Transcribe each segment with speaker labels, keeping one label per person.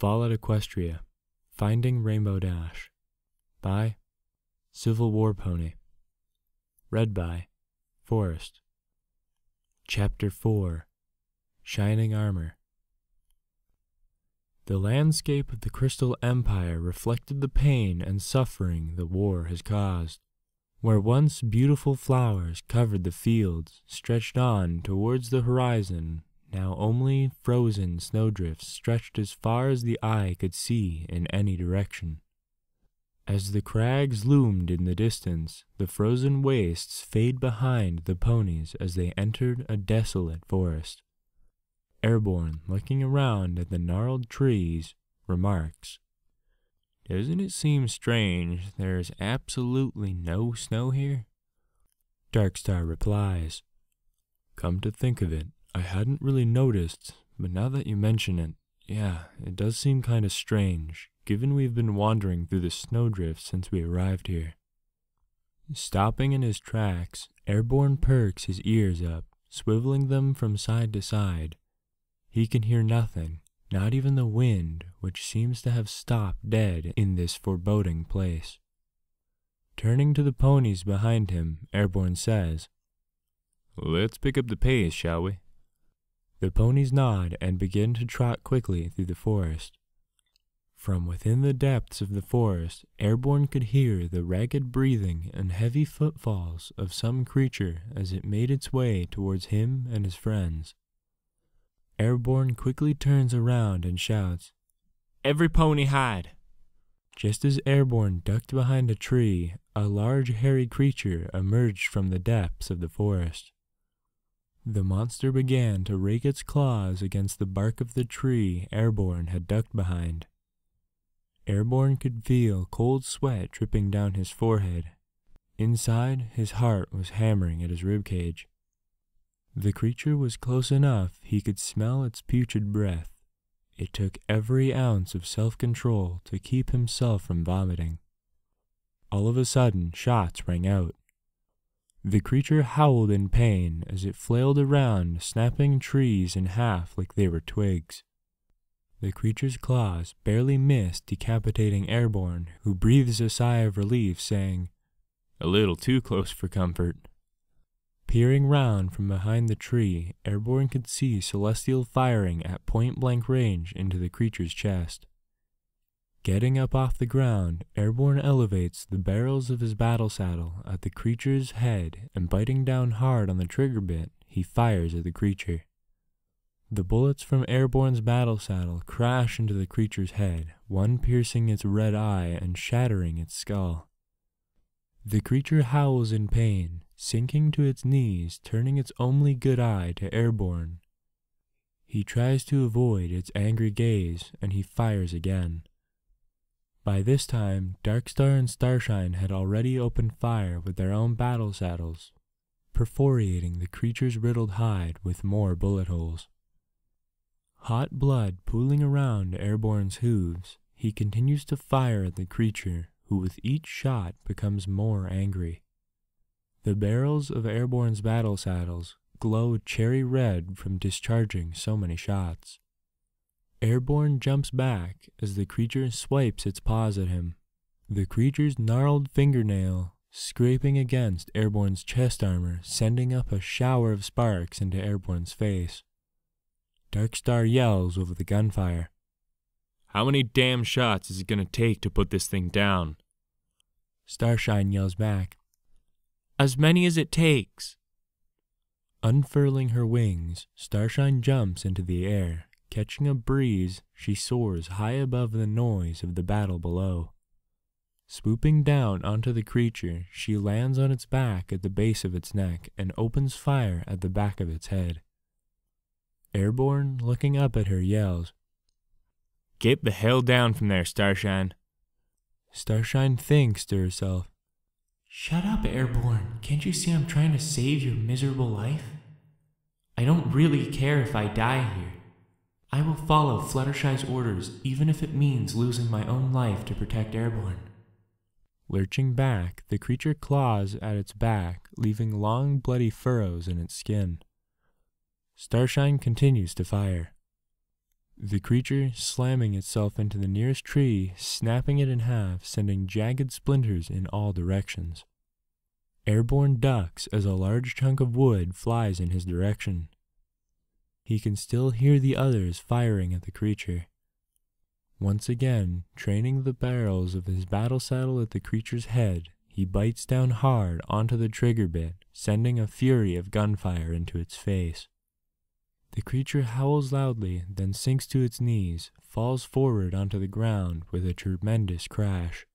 Speaker 1: Fall at Equestria Finding Rainbow Dash by Civil War Pony. Read by Forrest. Chapter 4 Shining Armor. The landscape of the Crystal Empire reflected the pain and suffering the war has caused. Where once beautiful flowers covered the fields stretched on towards the horizon now only frozen snowdrifts stretched as far as the eye could see in any direction. As the crags loomed in the distance, the frozen wastes fade behind the ponies as they entered a desolate forest. Airborne, looking around at the gnarled trees, remarks, Doesn't it seem strange there is absolutely no snow here? Darkstar replies, Come to think of it, I hadn't really noticed, but now that you mention it, yeah, it does seem kind of strange, given we've been wandering through the snowdrift since we arrived here. Stopping in his tracks, Airborne perks his ears up, swiveling them from side to side. He can hear nothing, not even the wind, which seems to have stopped dead in this foreboding place. Turning to the ponies behind him, Airborne says, Let's pick up the pace, shall we? The ponies nod and begin to trot quickly through the forest. From within the depths of the forest, Airborne could hear the ragged breathing and heavy footfalls of some creature as it made its way towards him and his friends. Airborne quickly turns around and shouts, Every pony hide! Just as Airborne ducked behind a tree, a large hairy creature emerged from the depths of the forest. The monster began to rake its claws against the bark of the tree Airborne had ducked behind. Airborne could feel cold sweat dripping down his forehead. Inside, his heart was hammering at his rib cage. The creature was close enough he could smell its putrid breath. It took every ounce of self-control to keep himself from vomiting. All of a sudden, shots rang out. The creature howled in pain as it flailed around, snapping trees in half like they were twigs. The creature's claws barely missed decapitating Airborne, who breathes a sigh of relief, saying, A little too close for comfort. Peering round from behind the tree, Airborne could see celestial firing at point blank range into the creature's chest. Getting up off the ground, Airborne elevates the barrels of his battle saddle at the creature's head and biting down hard on the trigger bit, he fires at the creature. The bullets from Airborne's battle saddle crash into the creature's head, one piercing its red eye and shattering its skull. The creature howls in pain, sinking to its knees, turning its only good eye to Airborne. He tries to avoid its angry gaze, and he fires again. By this time, Darkstar and Starshine had already opened fire with their own battle saddles, perforating the creature's riddled hide with more bullet holes. Hot blood pooling around Airborne's hooves, he continues to fire at the creature, who with each shot becomes more angry. The barrels of Airborne's battle saddles glow cherry red from discharging so many shots. Airborne jumps back as the creature swipes its paws at him. The creature's gnarled fingernail scraping against Airborne's chest armor, sending up a shower of sparks into Airborne's face. Darkstar yells over the gunfire. How many damn shots is it gonna take to put this thing down? Starshine yells back. As many as it takes. Unfurling her wings, Starshine jumps into the air. Catching a breeze, she soars high above the noise of the battle below. Swooping down onto the creature, she lands on its back at the base of its neck and opens fire at the back of its head. Airborne, looking up at her, yells, Get the hell down from there, Starshine. Starshine thinks to herself, Shut up, Airborne. Can't you see I'm trying to save your miserable life? I don't really care if I die here. I will follow Fluttershy's orders even if it means losing my own life to protect Airborne. Lurching back, the creature claws at its back, leaving long bloody furrows in its skin. Starshine continues to fire. The creature slamming itself into the nearest tree, snapping it in half, sending jagged splinters in all directions. Airborne ducks as a large chunk of wood flies in his direction. He can still hear the others firing at the creature. Once again, training the barrels of his battle saddle at the creature's head, he bites down hard onto the trigger bit, sending a fury of gunfire into its face. The creature howls loudly, then sinks to its knees, falls forward onto the ground with a tremendous crash.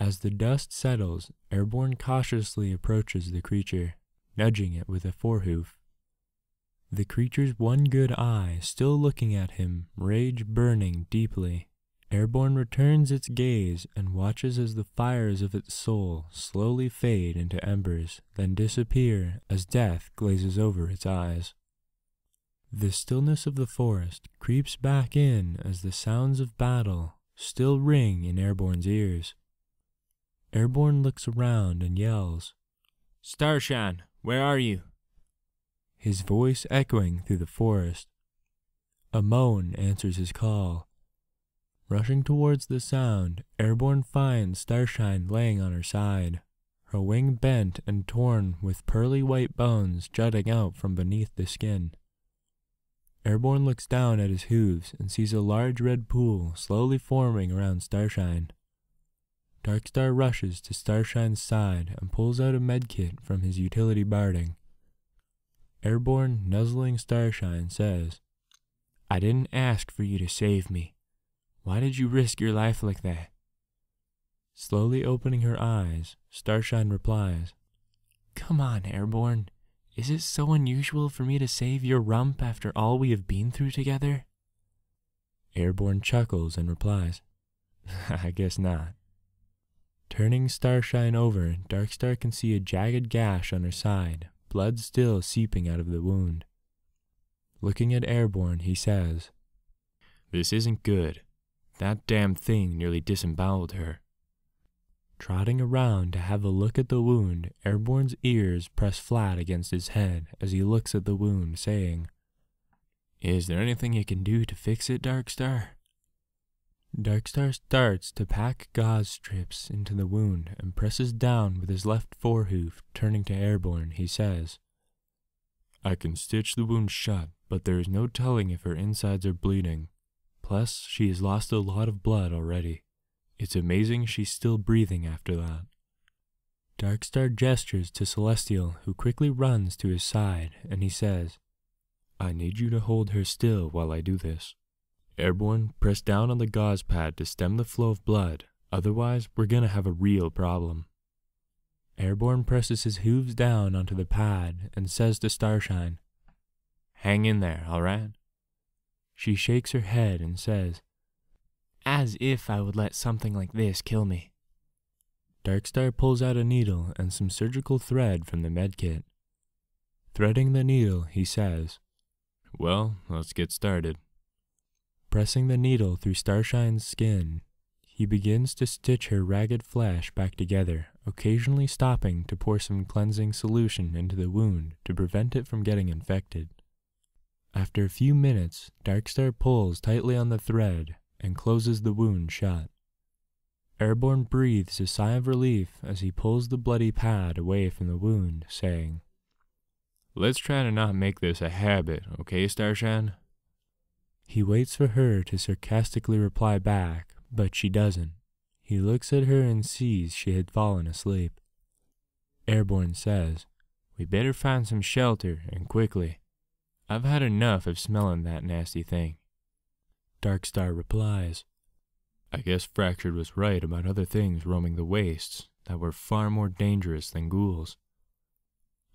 Speaker 1: As the dust settles, Airborne cautiously approaches the creature, nudging it with a forehoof the creature's one good eye still looking at him, rage burning deeply. Airborne returns its gaze and watches as the fires of its soul slowly fade into embers, then disappear as death glazes over its eyes. The stillness of the forest creeps back in as the sounds of battle still ring in Airborne's ears. Airborne looks around and yells, Starshan, where are you? his voice echoing through the forest. A moan answers his call. Rushing towards the sound, Airborne finds Starshine laying on her side, her wing bent and torn with pearly white bones jutting out from beneath the skin. Airborne looks down at his hooves and sees a large red pool slowly forming around Starshine. Darkstar rushes to Starshine's side and pulls out a medkit from his utility barding. Airborne Nuzzling Starshine says, I didn't ask for you to save me. Why did you risk your life like that? Slowly opening her eyes, Starshine replies, Come on, Airborne. Is it so unusual for me to save your rump after all we have been through together? Airborne chuckles and replies, I guess not. Turning Starshine over, Darkstar can see a jagged gash on her side blood still seeping out of the wound. Looking at Airborne, he says, This isn't good. That damn thing nearly disemboweled her. Trotting around to have a look at the wound, Airborne's ears press flat against his head as he looks at the wound, saying, Is there anything you can do to fix it, Darkstar? Darkstar starts to pack gauze strips into the wound and presses down with his left forehoof. Turning to Airborne, he says, I can stitch the wound shut, but there is no telling if her insides are bleeding. Plus, she has lost a lot of blood already. It's amazing she's still breathing after that. Darkstar gestures to Celestial, who quickly runs to his side, and he says, I need you to hold her still while I do this. Airborne, press down on the gauze pad to stem the flow of blood, otherwise we're gonna have a real problem. Airborne presses his hooves down onto the pad and says to Starshine, Hang in there, alright? She shakes her head and says, As if I would let something like this kill me. Darkstar pulls out a needle and some surgical thread from the medkit. Threading the needle, he says, Well, let's get started. Pressing the needle through Starshine's skin, he begins to stitch her ragged flesh back together, occasionally stopping to pour some cleansing solution into the wound to prevent it from getting infected. After a few minutes, Darkstar pulls tightly on the thread and closes the wound shut. Airborne breathes a sigh of relief as he pulls the bloody pad away from the wound, saying, Let's try to not make this a habit, okay, Starshine." He waits for her to sarcastically reply back, but she doesn't. He looks at her and sees she had fallen asleep. Airborne says, We better find some shelter, and quickly. I've had enough of smelling that nasty thing. Darkstar replies, I guess Fractured was right about other things roaming the wastes that were far more dangerous than ghouls.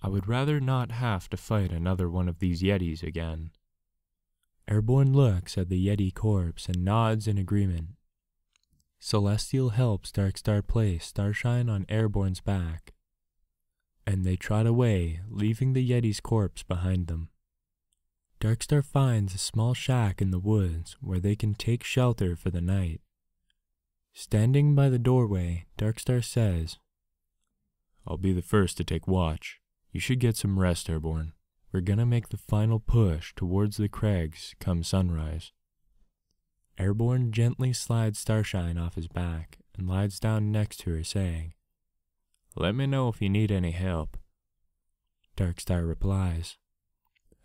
Speaker 1: I would rather not have to fight another one of these Yetis again. Airborne looks at the Yeti corpse and nods in agreement. Celestial helps Darkstar place Starshine on Airborne's back, and they trot away, leaving the Yeti's corpse behind them. Darkstar finds a small shack in the woods where they can take shelter for the night. Standing by the doorway, Darkstar says, I'll be the first to take watch. You should get some rest, Airborne. We're gonna make the final push towards the crags come sunrise. Airborne gently slides Starshine off his back and lies down next to her, saying, Let me know if you need any help. Darkstar replies,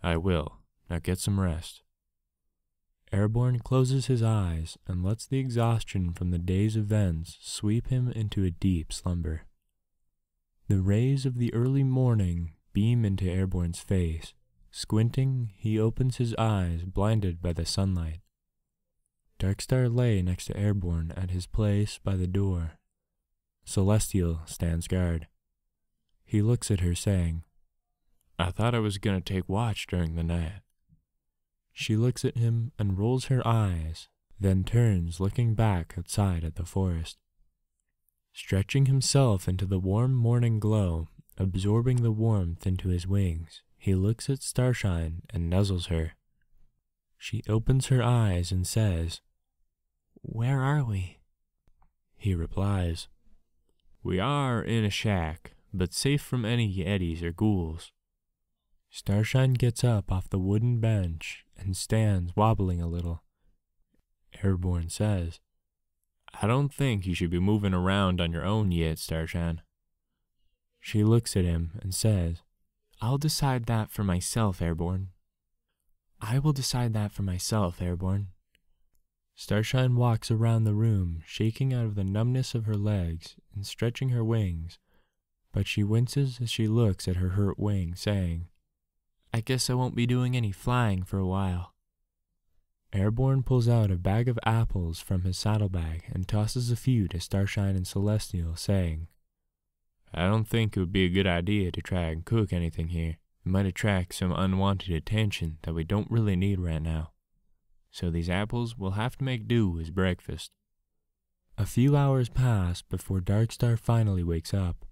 Speaker 1: I will. Now get some rest. Airborne closes his eyes and lets the exhaustion from the day's events sweep him into a deep slumber. The rays of the early morning beam into Airborne's face. Squinting, he opens his eyes, blinded by the sunlight. Darkstar lay next to Airborne at his place by the door. Celestial stands guard. He looks at her, saying, I thought I was going to take watch during the night. She looks at him and rolls her eyes, then turns, looking back outside at the forest. Stretching himself into the warm morning glow, Absorbing the warmth into his wings, he looks at Starshine and nuzzles her. She opens her eyes and says, Where are we? He replies, We are in a shack, but safe from any eddies or ghouls. Starshine gets up off the wooden bench and stands wobbling a little. Airborne says, I don't think you should be moving around on your own yet, Starshine. She looks at him and says, I'll decide that for myself, Airborne. I will decide that for myself, Airborne. Starshine walks around the room, shaking out of the numbness of her legs and stretching her wings, but she winces as she looks at her hurt wing, saying, I guess I won't be doing any flying for a while. Airborne pulls out a bag of apples from his saddlebag and tosses a few to Starshine and Celestial, saying, I don't think it would be a good idea to try and cook anything here. It might attract some unwanted attention that we don't really need right now. So these apples will have to make do as breakfast. A few hours pass before Darkstar finally wakes up.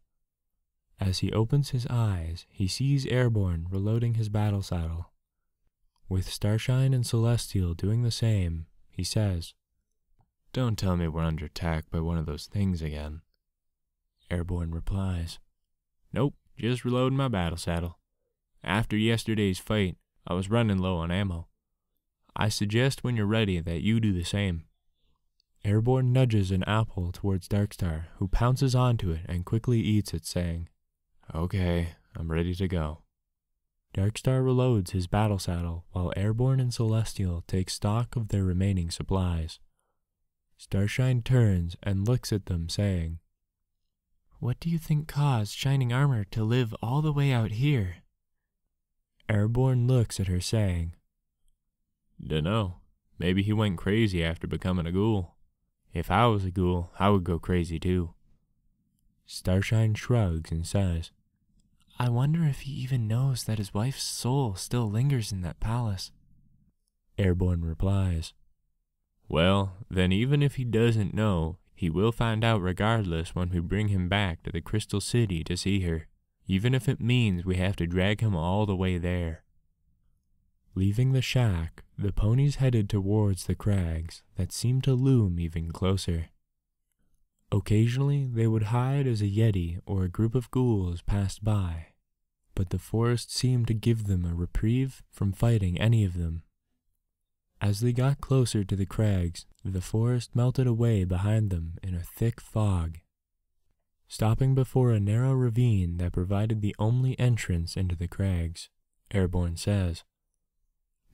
Speaker 1: As he opens his eyes, he sees Airborne reloading his battle saddle. With Starshine and Celestial doing the same, he says, Don't tell me we're under attack by one of those things again. Airborne replies, Nope, just reloading my battle saddle. After yesterday's fight, I was running low on ammo. I suggest when you're ready that you do the same. Airborne nudges an apple towards Darkstar, who pounces onto it and quickly eats it, saying, Okay, I'm ready to go. Darkstar reloads his battle saddle while Airborne and Celestial take stock of their remaining supplies. Starshine turns and looks at them, saying, what do you think caused Shining Armor to live all the way out here? Airborne looks at her, saying, Dunno. Maybe he went crazy after becoming a ghoul. If I was a ghoul, I would go crazy too. Starshine shrugs and says, I wonder if he even knows that his wife's soul still lingers in that palace. Airborne replies, Well, then even if he doesn't know, he will find out regardless when we bring him back to the Crystal City to see her, even if it means we have to drag him all the way there. Leaving the shack, the ponies headed towards the crags that seemed to loom even closer. Occasionally, they would hide as a yeti or a group of ghouls passed by, but the forest seemed to give them a reprieve from fighting any of them as they got closer to the crags, the forest melted away behind them in a thick fog. Stopping before a narrow ravine that provided the only entrance into the crags, Airborne says,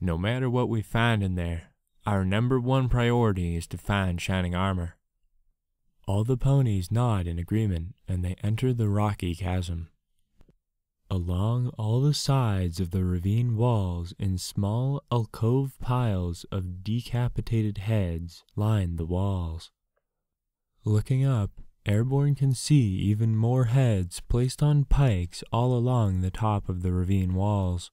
Speaker 1: No matter what we find in there, our number one priority is to find shining armor. All the ponies nod in agreement and they enter the rocky chasm. Along all the sides of the ravine walls in small alcove piles of decapitated heads line the walls. Looking up, Airborne can see even more heads placed on pikes all along the top of the ravine walls.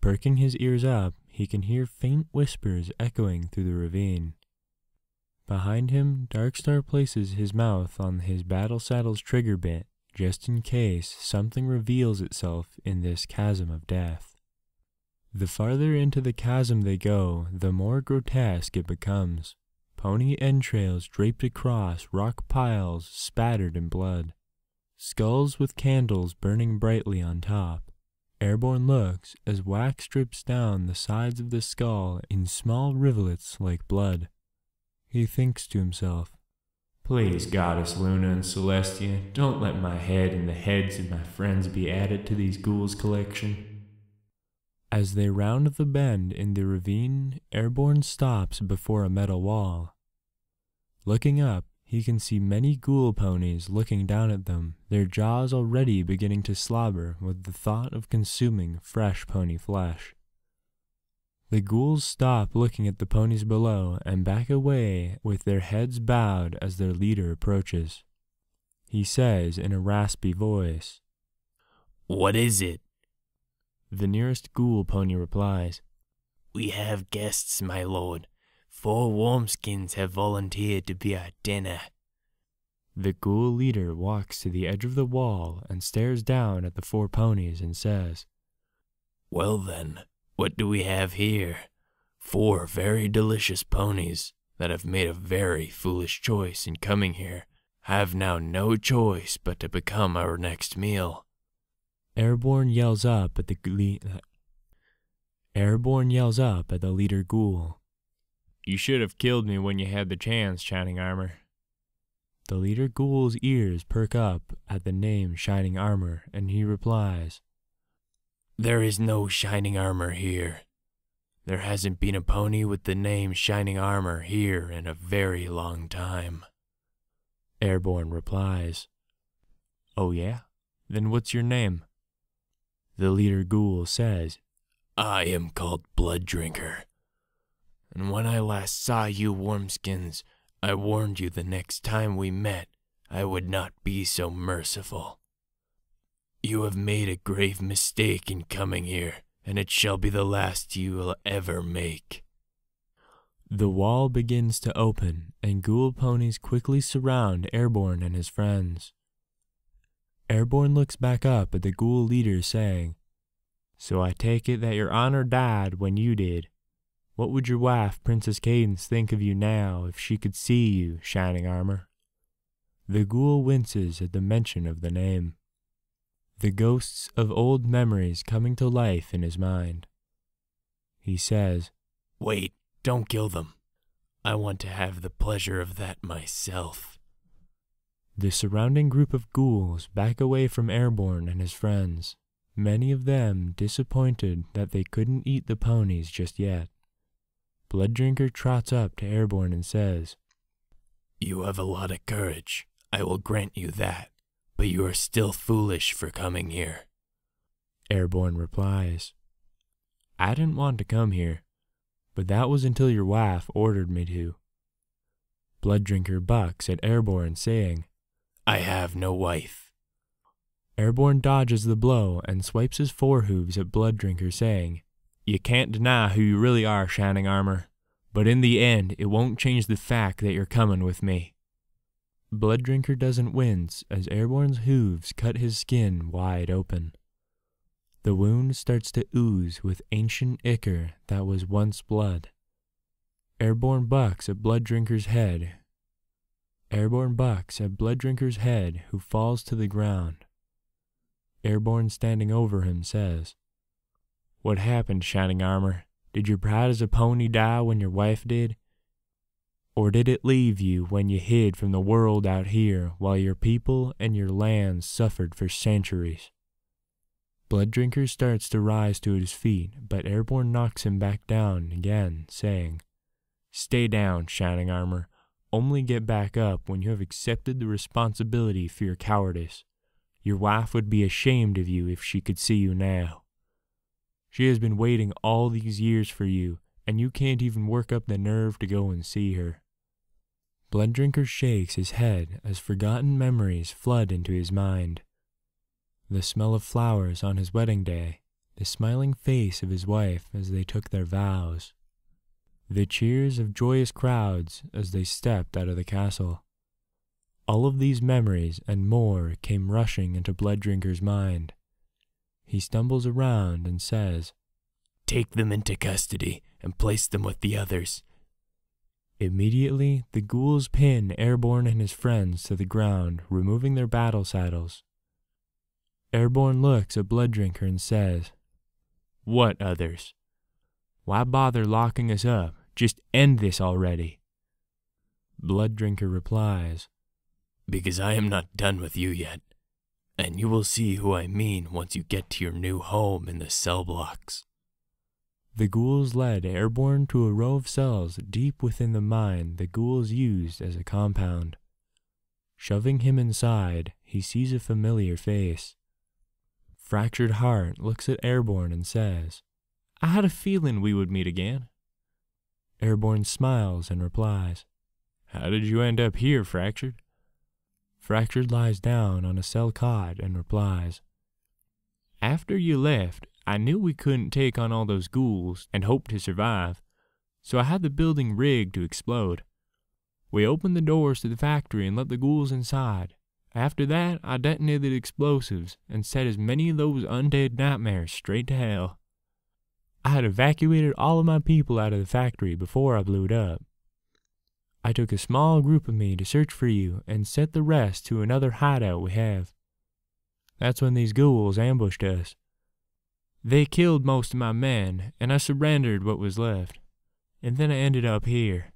Speaker 1: Perking his ears up, he can hear faint whispers echoing through the ravine. Behind him, Darkstar places his mouth on his battle saddle's trigger bit just in case something reveals itself in this chasm of death. The farther into the chasm they go, the more grotesque it becomes. Pony entrails draped across rock piles spattered in blood. Skulls with candles burning brightly on top. Airborne looks as wax drips down the sides of the skull in small rivulets like blood. He thinks to himself, Please, Goddess Luna and Celestia, don't let my head and the heads of my friends be added to these ghouls' collection. As they round the bend in the ravine, Airborne stops before a metal wall. Looking up, he can see many ghoul ponies looking down at them, their jaws already beginning to slobber with the thought of consuming fresh pony flesh. The ghouls stop looking at the ponies below and back away with their heads bowed as their leader approaches. He says in a raspy voice,
Speaker 2: What is it?
Speaker 1: The nearest ghoul pony replies,
Speaker 2: We have guests, my lord. Four warmskins have volunteered to be our dinner.
Speaker 1: The ghoul leader walks to the edge of the wall and stares down at the four ponies and says,
Speaker 2: Well then, what do we have here? Four very delicious ponies that have made a very foolish choice in coming here have now no choice but to become our next meal.
Speaker 1: Airborne yells up at the le- Airborne yells up at the leader ghoul.
Speaker 2: You should have killed
Speaker 1: me when you had the chance, Shining Armor. The leader ghoul's ears perk up at the name Shining Armor, and he replies,
Speaker 2: there is no shining armor here. There hasn't been a pony with the name Shining Armor here in a very long time. Airborne replies, Oh yeah? Then what's your name? The leader ghoul says, I am called Blood Drinker. And when I last saw you, Wormskins, I warned you the next time we met I would not be so merciful. You have made a grave mistake in coming here, and it shall be the last you will ever make.
Speaker 1: The wall begins to open, and ghoul ponies quickly surround Airborne and his friends. Airborne looks back up at the ghoul leader, saying, So I take it that your honor died when you did. What would your wife, Princess Cadence, think of you now if she could see you, Shining Armor? The ghoul winces at the mention of the name the ghosts of old memories coming to life in his mind. He says,
Speaker 2: Wait, don't kill them. I want to have the pleasure of that myself.
Speaker 1: The surrounding group of ghouls back away from Airborne and his friends, many of them disappointed that they couldn't eat the ponies just yet. Blood Drinker trots up to Airborne and says,
Speaker 2: You have a lot of courage. I will grant you that. But you are still foolish for coming here.
Speaker 1: Airborne replies, I didn't want to come here, but that was until your wife ordered me to. Blood Drinker bucks at Airborne, saying,
Speaker 2: I have no wife.
Speaker 1: Airborne dodges the blow and swipes his forehooves at Blood Drinker, saying, You can't deny who you really are, Shining Armor, but in the end, it won't change the fact that you're coming with me. Blood Drinker doesn't wince as Airborne's hooves cut his skin wide open. The wound starts to ooze with ancient ichor that was once blood. Airborne bucks at Blood Drinker's head. Airborne bucks at Blood Drinker's head, who falls to the ground. Airborne standing over him says, What happened, Shining Armor? Did your pride as a pony die when your wife did? Or did it leave you when you hid from the world out here while your people and your lands suffered for centuries? Blood Drinker starts to rise to his feet, but Airborne knocks him back down again, saying, Stay down, Shining Armor. Only get back up when you have accepted the responsibility for your cowardice. Your wife would be ashamed of you if she could see you now. She has been waiting all these years for you, and you can't even work up the nerve to go and see her. Blood Drinker shakes his head as forgotten memories flood into his mind. The smell of flowers on his wedding day, the smiling face of his wife as they took their vows, the cheers of joyous crowds as they stepped out of the castle. All of these memories and more came rushing into Blood Drinker's mind. He stumbles around and says,
Speaker 2: Take them into custody and place them with the others.
Speaker 1: Immediately, the ghouls pin Airborne and his friends to the ground, removing their battle saddles. Airborne looks at Blood Drinker and says, What others? Why bother locking us up? Just end this already. Blood Drinker replies,
Speaker 2: Because I am not done with you yet, and you will see who I mean once you get to your new home in the cell blocks.
Speaker 1: The ghouls led airborne to a row of cells deep within the mine the ghouls used as a compound. Shoving him inside, he sees a familiar face. Fractured Heart looks at Airborne and says, I had a feeling we would meet again. Airborne smiles and replies, How did you end up here, Fractured? Fractured lies down on a cell cot and replies, After you left, I knew we couldn't take on all those ghouls and hope to survive, so I had the building rigged to explode. We opened the doors to the factory and let the ghouls inside. After that, I detonated explosives and sent as many of those undead nightmares straight to hell. I had evacuated all of my people out of the factory before I blew it up. I took a small group of me to search for you and sent the rest to another hideout we have. That's when these ghouls ambushed us. They killed most of my men, and I surrendered what was left. And then I ended up here.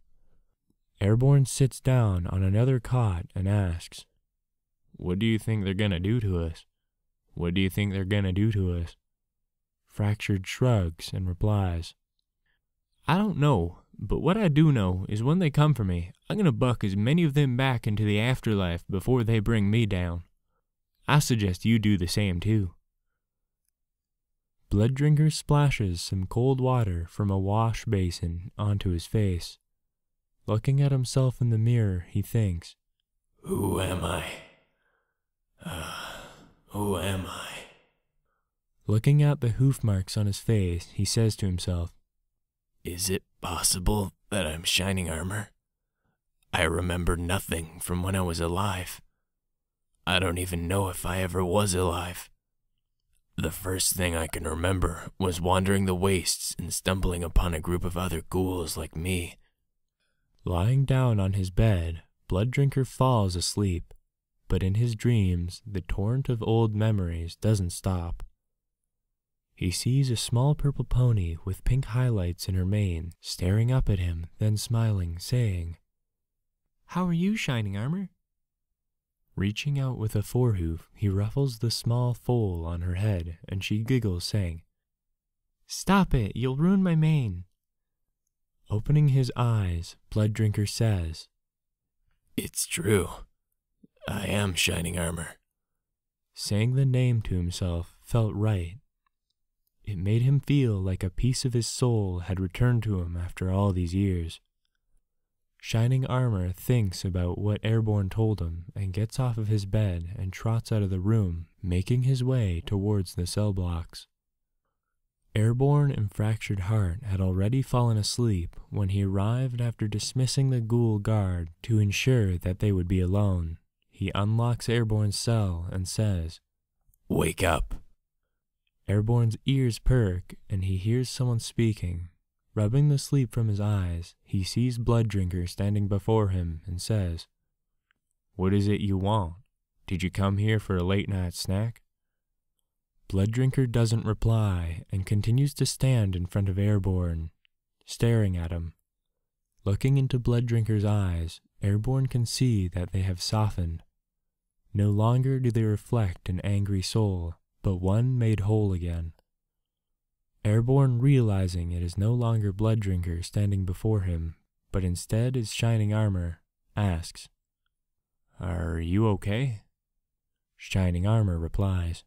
Speaker 1: Airborne sits down on another cot and asks, What do you think they're gonna do to us? What do you think they're gonna do to us? Fractured shrugs and replies, I don't know, but what I do know is when they come for me, I'm gonna buck as many of them back into the afterlife before they bring me down. I suggest you do the same too. Blood Drinker splashes some cold water from a wash basin onto his face. Looking at himself in the mirror, he thinks,
Speaker 2: Who am I? Uh, who am I?
Speaker 1: Looking at the hoof marks on his face, he says to himself,
Speaker 2: Is it possible that I'm shining armor? I remember nothing from when I was alive. I don't even know if I ever was alive. The first thing I can remember was wandering the wastes and stumbling upon a group of other ghouls like me. Lying
Speaker 1: down on his bed, Blood Drinker falls asleep, but in his dreams, the torrent of old memories doesn't stop. He sees a small purple pony with pink highlights in her mane staring up at him, then smiling, saying, How are you, Shining Armor? Reaching out with a forehoof, he ruffles the small foal on her head, and she giggles, saying, Stop it, you'll ruin my mane. Opening his eyes, Blood Drinker says,
Speaker 2: It's true. I am shining armor.
Speaker 1: Saying the name to himself felt right. It made him feel like a piece of his soul had returned to him after all these years. Shining Armor thinks about what Airborne told him and gets off of his bed and trots out of the room, making his way towards the cell blocks. Airborne and Fractured Heart had already fallen asleep when he arrived after dismissing the ghoul guard to ensure that they would be alone. He unlocks Airborne's cell and says, Wake up! Airborne's ears perk and he hears someone speaking. Rubbing the sleep from his eyes, he sees Blood Drinker standing before him and says, What is it you want? Did you come here for a late night snack? Blood Drinker doesn't reply and continues to stand in front of Airborne, staring at him. Looking into Blood Drinker's eyes, Airborne can see that they have softened. No longer do they reflect an angry soul, but one made whole again. Airborne, realizing it is no longer Blood Drinker standing before him, but instead is Shining Armor, asks, Are you okay? Shining Armor replies,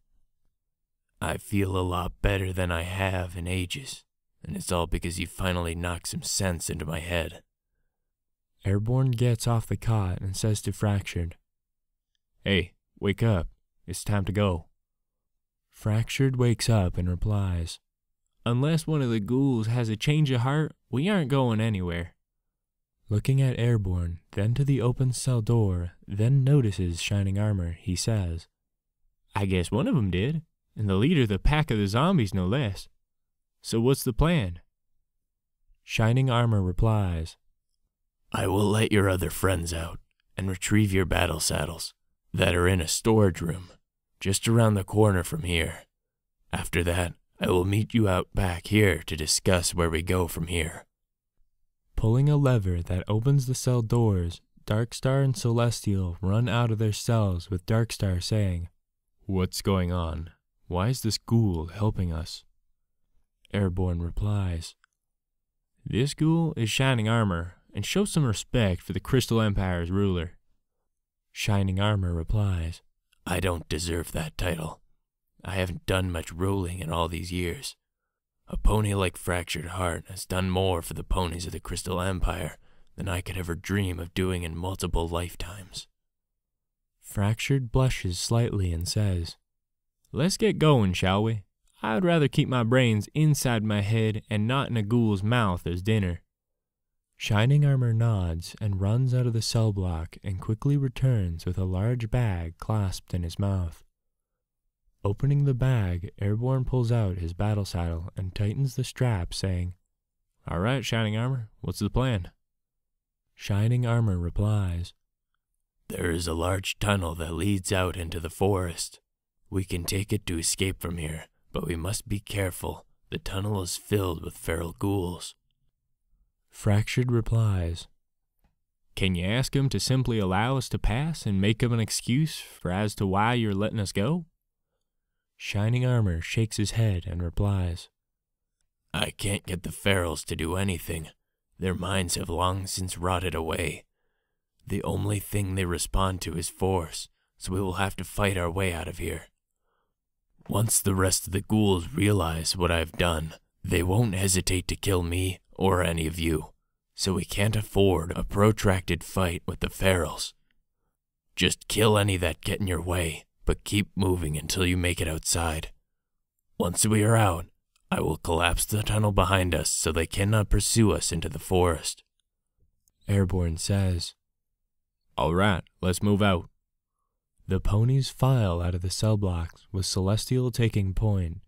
Speaker 2: I feel a lot better than I have in ages, and it's all because you finally knocked some sense into my head.
Speaker 1: Airborne gets off the cot and says to Fractured,
Speaker 2: Hey, wake up.
Speaker 1: It's time to go. Fractured wakes up and replies, Unless one of the ghouls has a change of heart, we aren't going anywhere. Looking at Airborne, then to the open cell door, then notices Shining Armor, he says, I guess one of 'em did, and the leader of the pack of the zombies no less. So what's the plan? Shining Armor replies,
Speaker 2: I will let your other friends out and retrieve your battle saddles that are in a storage room just around the corner from here. After that, I will meet you out back here to discuss where we go from here.
Speaker 1: Pulling a lever that opens the cell doors, Darkstar and Celestial run out of their cells with Darkstar saying, What's going on? Why is this ghoul helping us? Airborne replies, This ghoul is Shining Armor, and show some respect for the Crystal Empire's ruler. Shining Armor replies,
Speaker 2: I don't deserve that title. I haven't done much rolling in all these years. A pony like Fractured Heart has done more for the ponies of the Crystal Empire than I could ever dream of doing in multiple lifetimes.
Speaker 1: Fractured blushes slightly and says, Let's get going, shall we? I would rather keep my brains inside my head and not in a ghoul's mouth as dinner. Shining Armor nods and runs out of the cell block and quickly returns with a large bag clasped in his mouth. Opening the bag, Airborne pulls out his battle saddle and tightens the strap, saying, All right, Shining Armor, what's the plan? Shining Armor replies,
Speaker 2: There is a large tunnel that leads out into the forest. We can take it to escape from here, but we must be careful. The tunnel is filled with feral ghouls.
Speaker 1: Fractured replies, Can you ask him to simply allow us to pass and make up an excuse for as to why you're letting us go? Shining Armor shakes his head and replies,
Speaker 2: I can't get the ferals to do anything. Their minds have long since rotted away. The only thing they respond to is force, so we will have to fight our way out of here. Once the rest of the ghouls realize what I've done, they won't hesitate to kill me or any of you, so we can't afford a protracted fight with the ferals. Just kill any that get in your way, but keep moving until you make it outside. Once we are out, I will collapse the tunnel behind us so they cannot pursue us into the forest. Airborne
Speaker 1: says, All right, let's move out. The ponies file out of the cell blocks with Celestial taking point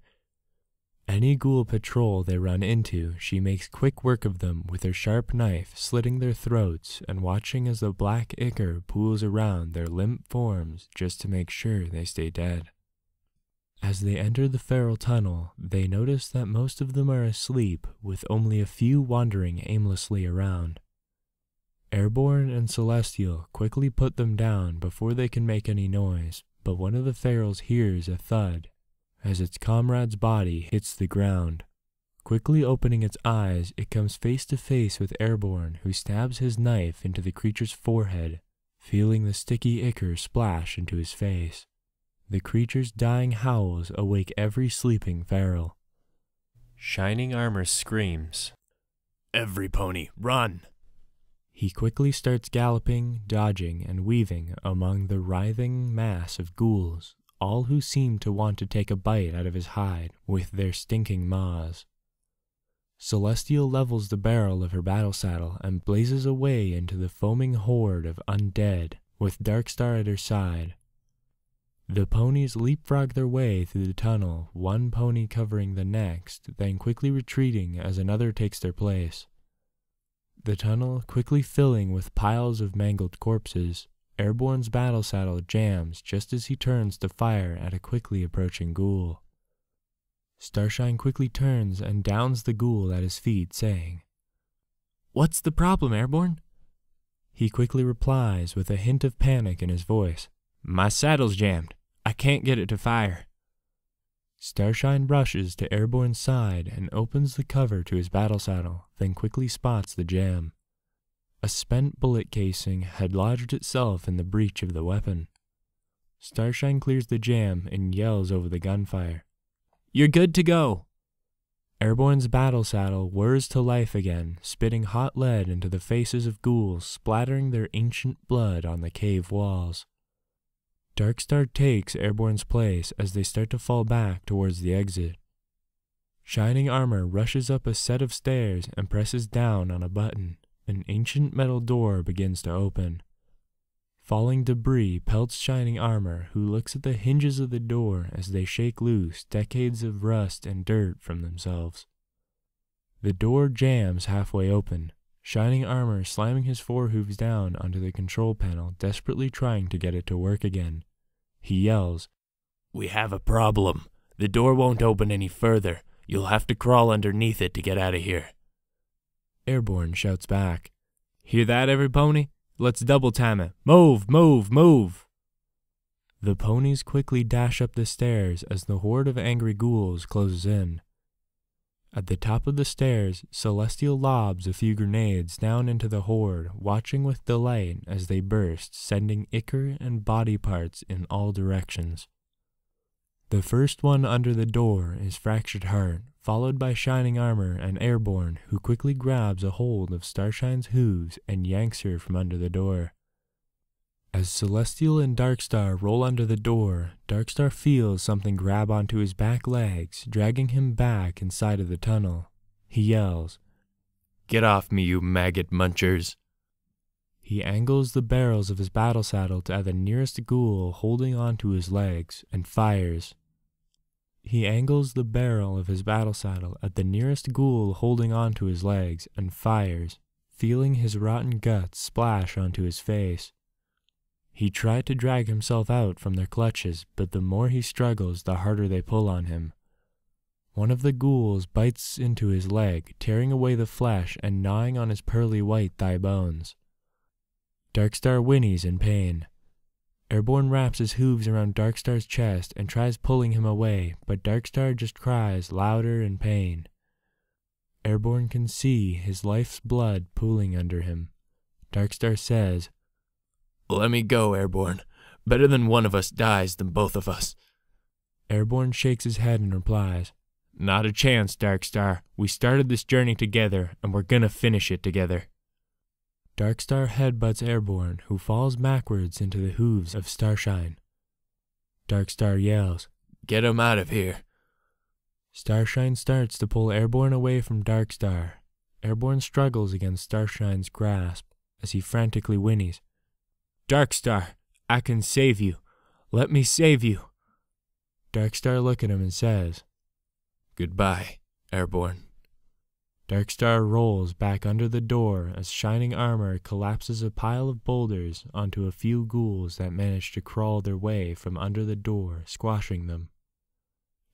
Speaker 1: any ghoul patrol they run into, she makes quick work of them with her sharp knife, slitting their throats and watching as the black ichor pools around their limp forms just to make sure they stay dead. As they enter the feral tunnel, they notice that most of them are asleep, with only a few wandering aimlessly around. Airborne and Celestial quickly put them down before they can make any noise, but one of the ferals hears a thud as its comrade's body hits the ground. Quickly opening its eyes, it comes face to face with Airborne, who stabs his knife into the creature's forehead, feeling the sticky ichor splash into his face. The creature's dying howls awake every sleeping feral.
Speaker 2: Shining Armor screams, Every pony, run!
Speaker 1: He quickly starts galloping, dodging, and weaving among the writhing mass of ghouls, all who seemed to want to take a bite out of his hide with their stinking maws. Celestial levels the barrel of her battle saddle and blazes away into the foaming horde of undead, with Darkstar at her side. The ponies leapfrog their way through the tunnel, one pony covering the next, then quickly retreating as another takes their place. The tunnel quickly filling with piles of mangled corpses, Airborne's battle saddle jams just as he turns to fire at a quickly approaching ghoul. Starshine quickly turns and downs the ghoul at his feet, saying, What's the problem, Airborne? He quickly replies with a hint of panic in his voice. My saddle's jammed. I can't get it to fire. Starshine rushes to Airborne's side and opens the cover to his battle saddle, then quickly spots the jam. A spent bullet casing had lodged itself in the breech of the weapon. Starshine clears the jam and yells over the gunfire. You're good to go! Airborne's battle saddle whirs to life again, spitting hot lead into the faces of ghouls, splattering their ancient blood on the cave walls. Darkstar takes Airborne's place as they start to fall back towards the exit. Shining Armor rushes up a set of stairs and presses down on a button. An ancient metal door begins to open. Falling debris pelts Shining Armor, who looks at the hinges of the door as they shake loose decades of rust and dirt from themselves. The door jams halfway open, Shining Armor slamming his forehooves down onto the control panel, desperately trying to get it to work again. He yells,
Speaker 2: We have a problem. The door won't open any further. You'll have to crawl underneath it to get out of here.
Speaker 1: Airborne shouts back.
Speaker 2: Hear that, every pony?
Speaker 1: Let's double time it. Move, move, move! The ponies quickly dash up the stairs as the horde of angry ghouls closes in. At the top of the stairs, Celestial lobs a few grenades down into the horde, watching with delight as they burst, sending ichor and body parts in all directions. The first one under the door is Fractured Heart, followed by Shining Armor and Airborne, who quickly grabs a hold of Starshine's hooves and yanks her from under the door. As Celestial and Darkstar roll under the door, Darkstar feels something grab onto his back legs, dragging him back inside of the tunnel. He yells,
Speaker 2: Get off me, you maggot munchers!
Speaker 1: He angles the barrels of his battle saddle to at the nearest ghoul holding onto his legs and fires. He angles the barrel of his battle saddle at the nearest ghoul holding on to his legs and fires, feeling his rotten guts splash onto his face. He tried to drag himself out from their clutches, but the more he struggles, the harder they pull on him. One of the ghouls bites into his leg, tearing away the flesh and gnawing on his pearly white thigh bones. Darkstar whinnies in pain. Airborne wraps his hooves around Darkstar's chest and tries pulling him away, but Darkstar just cries louder in pain. Airborne can see his life's blood pooling under him. Darkstar says,
Speaker 2: Let me go, Airborne. Better than one of us dies than both of us.
Speaker 1: Airborne shakes his head and replies, Not a chance, Darkstar. We started this journey together, and we're gonna finish it together. Darkstar headbutts Airborne, who falls backwards into the hooves of Starshine. Darkstar yells,
Speaker 2: Get him out of here!
Speaker 1: Starshine starts to pull Airborne away from Darkstar. Airborne struggles against Starshine's grasp as he frantically whinnies, Darkstar, I can save you. Let me save you. Darkstar looks at him and says,
Speaker 2: Goodbye, Airborne.
Speaker 1: Darkstar rolls back under the door as Shining Armor collapses a pile of boulders onto a few ghouls that manage to crawl their way from under the door, squashing them.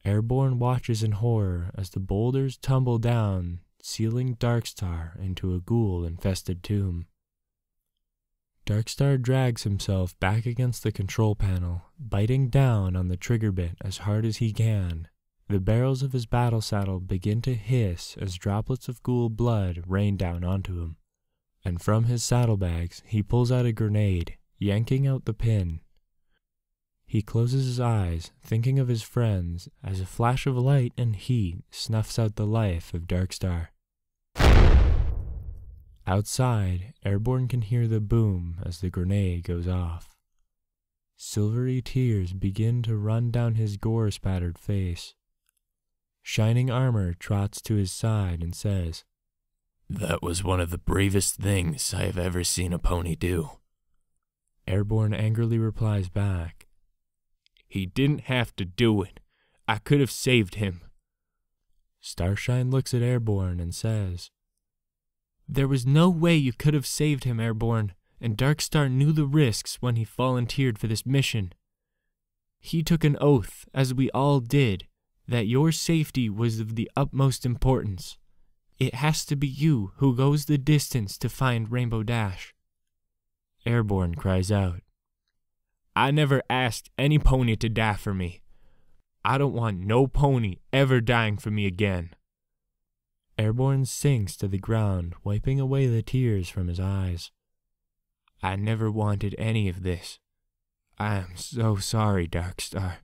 Speaker 1: Airborne watches in horror as the boulders tumble down, sealing Darkstar into a ghoul infested tomb. Darkstar drags himself back against the control panel, biting down on the trigger bit as hard as he can, the barrels of his battle saddle begin to hiss as droplets of ghoul blood rain down onto him. And from his saddlebags, he pulls out a grenade, yanking out the pin. He closes his eyes, thinking of his friends, as a flash of light and heat snuffs out the life of Darkstar. Outside, Airborne can hear the boom as the grenade goes off. Silvery tears begin to run down his gore spattered face. Shining Armor trots to his side and says,
Speaker 2: That was one of the bravest things I have ever seen a pony do.
Speaker 1: Airborne angrily replies back, He didn't have to do it. I could have saved him. Starshine looks at Airborne and says, There was no way you could have saved him, Airborne, and Darkstar knew the risks when he volunteered for this mission. He took an oath, as we all did, that your safety was of the utmost importance. It has to be you who goes the distance to find Rainbow Dash. Airborne cries out, I never asked any pony to die for me. I don't want no pony ever dying for me again. Airborne sinks to the ground, wiping away the tears from his eyes. I never wanted any of this. I am so sorry, Darkstar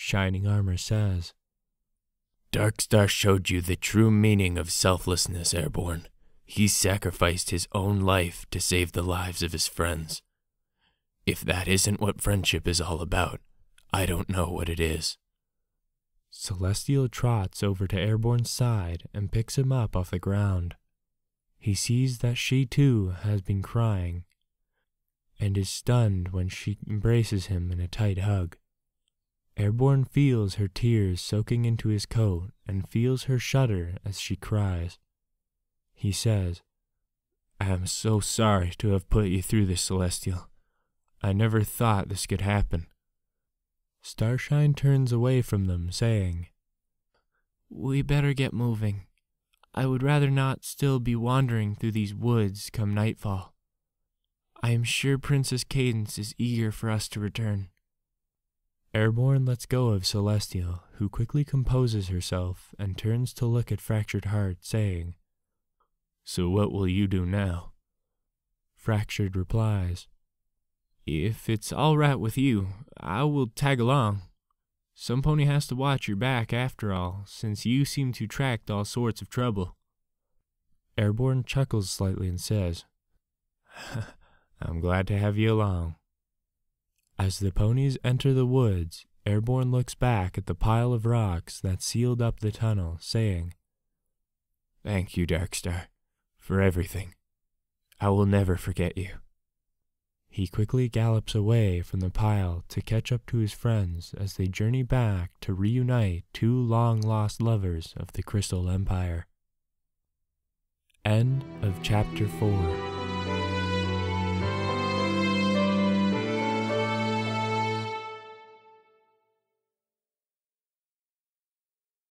Speaker 1: shining armor says.
Speaker 2: Darkstar showed you the true meaning of selflessness, Airborne. He sacrificed his own life to save the lives of his friends. If that isn't what friendship is all about, I don't know what it is.
Speaker 1: Celestial trots over to Airborne's side and picks him up off the ground. He sees that she too has been crying and is stunned when she embraces him in a tight hug. Airborne feels her tears soaking into his coat and feels her shudder as she cries. He says, I am so sorry to have put you through this, Celestial. I never thought this could happen. Starshine turns away from them, saying, We better get moving. I would rather not still be wandering through these woods come nightfall. I am sure Princess Cadence is eager for us to return. Airborne lets go of Celestial, who quickly composes herself and turns to look at Fractured Heart, saying, So what will you do now? Fractured replies, If it's all right with you, I will tag along. Some pony has to watch your back after all, since you seem to attract all sorts of trouble. Airborne chuckles slightly and says, I'm glad to have you along. As the ponies enter the woods, Airborne looks back at the pile of rocks that sealed up the tunnel, saying,
Speaker 2: Thank you, Darkstar, for everything. I will never forget you.
Speaker 1: He quickly gallops away from the pile to catch up to his friends as they journey back to reunite two long lost lovers of the Crystal Empire. End of chapter 4